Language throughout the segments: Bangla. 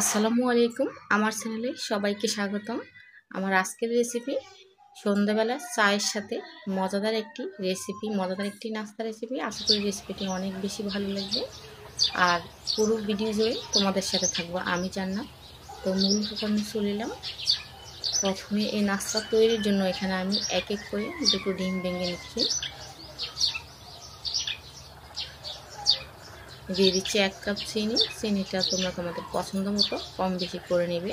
আসসালামু আলাইকুম আমার চ্যানেলে সবাইকে স্বাগতম আমার আজকের রেসিপি সন্ধ্যাবেলা চায়ের সাথে মজাদার একটি রেসিপি মজাদার একটি নাস্তা রেসিপি আশা করি রেসিপিটি অনেক বেশি ভালো লাগবে আর পুরো ভিডিও জুড়ে তোমাদের সাথে থাকবো আমি না তো মূল উপকরণে চলে এলাম প্রথমে এই নাস্তা তৈরির জন্য এখানে আমি এক এক করে দুটো ডিম ভেঙে নিচ্ছি দিয়ে দিচ্ছি এক কাপ চিনি চিনিটা তোমরা তোমাদের পছন্দ মতো কম বেশি করে নেবে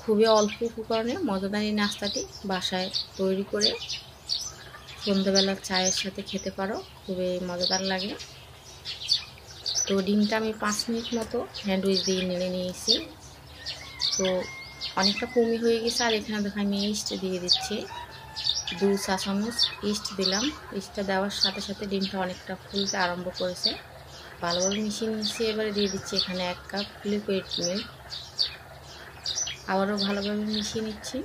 খুবই অল্প উপকরণে মজাদারি নাস্তাটি বাসায় তৈরি করে সন্ধ্যাবেলার চায়ের সাথে খেতে পারো খুবই মজাদার লাগে তো ডিমটা আমি পাঁচ মিনিট মতো হ্যান্ডউইচ দিয়ে নেড়ে নিয়েছি তো অনেকটা কমি হয়ে গেছে আর এখানে দেখো আমি ইস্ট দিয়ে দিচ্ছি দু চা চামচ ইস্ট দিলাম ইস্টটা দেওয়ার সাথে সাথে ডিমটা অনেকটা ফুলতে আরম্ভ করেছে ভালোভাবে মিশিয়ে মিশিয়ে এবারে দিয়ে দিচ্ছি এখানে এক কাপ লিকুইড মিল্ক আবারও ভালোভাবে মিশিয়ে নিচ্ছি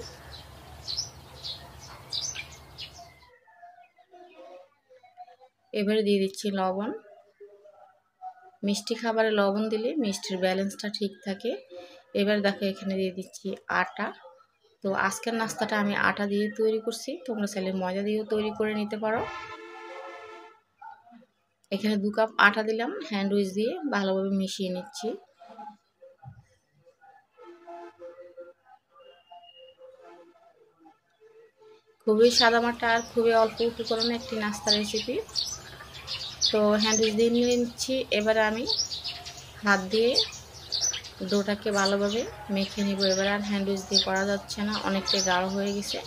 এবারে দিয়ে দিচ্ছি লবণ মিষ্টি খাবারে লবণ দিলে মিষ্টির ব্যালেন্সটা ঠিক থাকে এবার দেখো এখানে দিয়ে দিচ্ছি আটা তো আজকের নাস্তাটা আমি আটা দিয়ে তৈরি করছি তোমরা চাইলে ময়দা দিয়েও তৈরি করে নিতে পারো এখানে দু কাপ আটা দিলাম হ্যান্ডউইচ দিয়ে ভালোভাবে মিশিয়ে নিচ্ছি খুবই সাদামাটা আর খুবই অল্প উপকরণে একটি নাস্তা রেসিপি তো হ্যান্ডউইচ দিয়ে নিয়ে নিচ্ছি এবারে আমি হাত দিয়ে দুটাকে ভালোভাবে মেখে নিব এবার আর হ্যান্ডউইচ দিয়ে করা যাচ্ছে না অনেকটাই গাঢ় হয়ে গেছে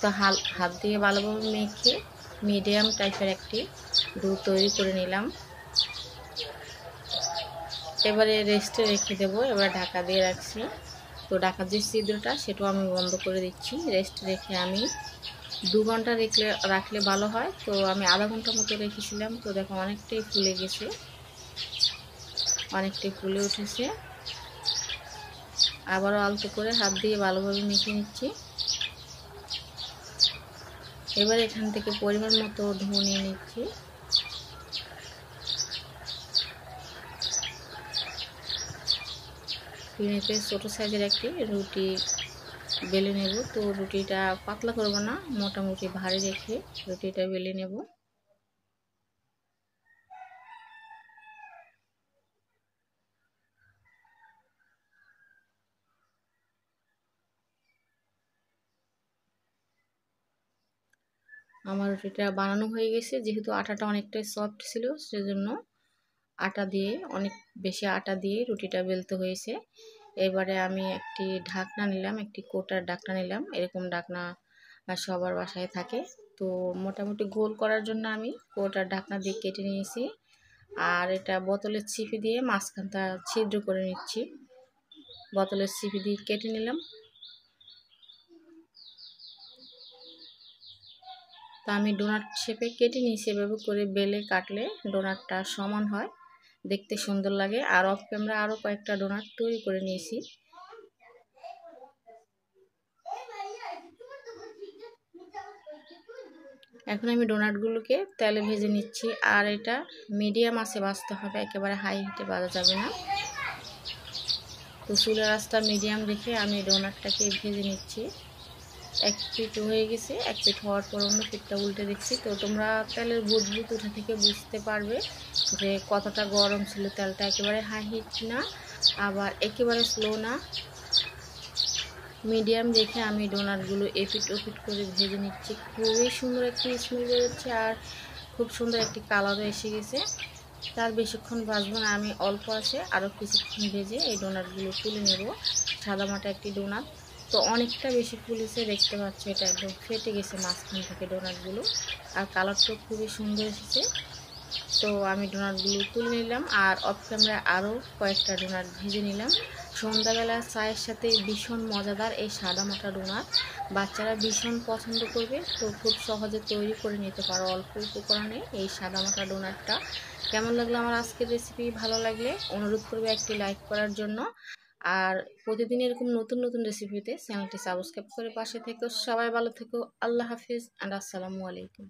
তো হাল হাত দিয়ে ভালোভাবে মেখে মিডিয়াম টাইপের একটি দুধ তৈরি করে নিলাম এবারে রেস্টে রেখে দেবো এবার ঢাকা দিয়ে রাখছি তো ঢাকার যে ছিদ্রটা সেটাও আমি বন্ধ করে দিচ্ছি রেস্ট রেখে আমি দু ঘন্টা রেখলে রাখলে ভালো হয় তো আমি আধা ঘন্টা মতো রেখেছিলাম তো দেখো অনেকটাই ফুলে গেছে অনেকটাই ফুলে উঠেছে আবারও আলতো করে হাত দিয়ে ভালোভাবে মেখে নিচ্ছি এবার এখান থেকে পরিমাণ মতো ধুয়ে নিয়ে নিচ্ছি পেঁপে ছোটো সাইজের একটি রুটি বেলে নেব তো রুটিটা পাতলা করব না মোটামুটি ভারী রেখে রুটিটা বেলে নেব আমার রুটিটা বানানো হয়ে গেছে যেহেতু আটাটা অনেকটাই সফট ছিল সেজন্য আটা দিয়ে অনেক বেশি আটা দিয়ে রুটিটা বেলতে হয়েছে এবারে আমি একটি ঢাকনা নিলাম একটি কোটার ঢাকনা নিলাম এরকম ঢাকনা সবার বাসায় থাকে তো মোটামুটি গোল করার জন্য আমি কোটার ঢাকনা দিয়ে কেটে নিয়েছি আর এটা বোতলের ছিপি দিয়ে মাঝখানটা ছিদ্র করে নিচ্ছি বোতলের ছিপি দিয়ে কেটে নিলাম তো আমি ডোনাট শেপে কেটে নিই সেভাবে করে বেলে কাটলে ডোনাটটা সমান হয় দেখতে সুন্দর লাগে আর অফ ক্যামেরা আরও কয়েকটা ডোনাট তৈরি করে নিয়েছি এখন আমি ডোনাটগুলোকে তেলে ভেজে নিচ্ছি আর এটা মিডিয়াম আছে বাঁচতে হবে একেবারে হাই হিটে বাজা যাবে না তো চুলের রাস্তা মিডিয়াম রেখে আমি ডোনাটটাকে ভেজে নিচ্ছি এক পিট হয়ে গেছে এক পিট হওয়ার পর আমরা পিঠটা উল্টে দেখছি তো তোমরা তেলের বুদবুদ কোথা থেকে বুঝতে পারবে যে কতটা গরম ছিল তেলটা একেবারে হাই হিট না আবার একেবারে স্লো না মিডিয়াম দেখে আমি ডোনাটগুলো এপিট ওপিট করে ভেজে নিচ্ছি খুবই সুন্দর একটি স্মেল বেরোচ্ছে আর খুব সুন্দর একটি কালারও এসে গেছে তার বেশিক্ষণ বাঁচবো না আমি অল্প আছে আরও কিছুক্ষণ ভেজে এই ডোনাটগুলো তুলে নেব সাদা মাটা একটি ডোনাট তো অনেকটা বেশি ফুলেছে দেখতে পাচ্ছ এটা একদম ফেটে গেছে মাঝখান থেকে ডোনাটগুলো আর কালারটাও খুবই সুন্দর এসেছে তো আমি ডোনাটগুলো তুলে নিলাম আর অফ ক্যামেরা আরও কয়েকটা ডোনাট ভেজে নিলাম সন্ধ্যাবেলা চায়ের সাথে ভীষণ মজাদার এই সাদা মোটা ডোনাট বাচ্চারা ভীষণ পছন্দ করবে তো খুব সহজে তৈরি করে নিতে পারো অল্প উপকরণে এই সাদা মোটা ডোনাটটা কেমন লাগলো আমার আজকের রেসিপি ভালো লাগলে অনুরোধ করবে একটি লাইক করার জন্য আর প্রতিদিন এরকম নতুন নতুন রেসিপিতে চ্যানেলটি সাবস্ক্রাইব করে পাশে থেকো সবাই ভালো থেকো আল্লাহ হাফিজ অ্যান্ড আসসালামু আলাইকুম